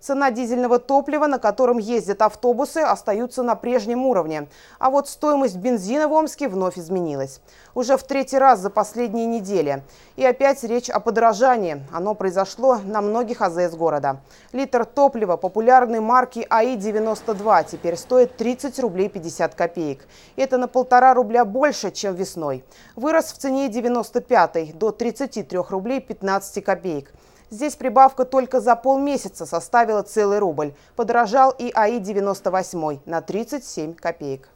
Цена дизельного топлива, на котором ездят автобусы, остаются на прежнем уровне. А вот стоимость бензина в Омске вновь изменилась. Уже в третий раз за последние недели. И опять речь о подорожании. Оно произошло на многих АЗС города. Литр топлива популярной марки АИ-92 теперь стоит 30 рублей 50 копеек. Это на полтора рубля больше, чем весной. Вырос в цене 95 до 33 рублей 15 копеек. Здесь прибавка только за полмесяца составила целый рубль. Подорожал и АИ-98 на 37 копеек.